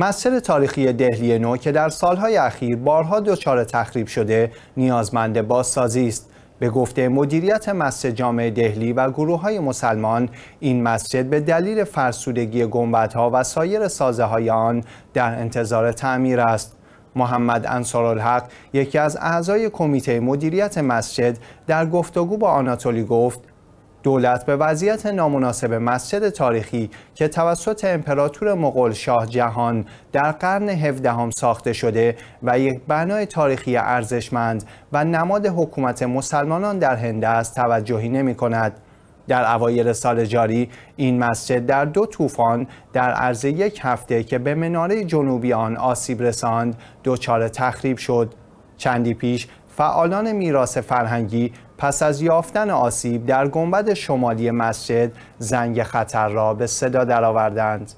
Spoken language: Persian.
مسجد تاریخی دهلی نو که در سالهای اخیر بارها دچار تخریب شده نیازمند بازسازی است به گفته مدیریت مسجد جامع دهلی و گروه های مسلمان این مسجد به دلیل فرسودگی گنبدها و سایر سازه های آن در انتظار تعمیر است محمد الحق یکی از اعضای کمیته مدیریت مسجد در گفتگو با آناتولی گفت دولت به وضعیت نامناسب مسجد تاریخی که توسط امپراتور مغول شاه جهان در قرن 17 ساخته شده و یک بنای تاریخی ارزشمند و نماد حکومت مسلمانان در هند است توجهی نمی کند. در اوایل سال جاری این مسجد در دو طوفان در عرض یک هفته که به مناره جنوبی آن آسیب رساند دچار تخریب شد چندی پیش فعالان میراث فرهنگی پس از یافتن آسیب در گنبد شمالی مسجد زنگ خطر را به صدا درآوردند.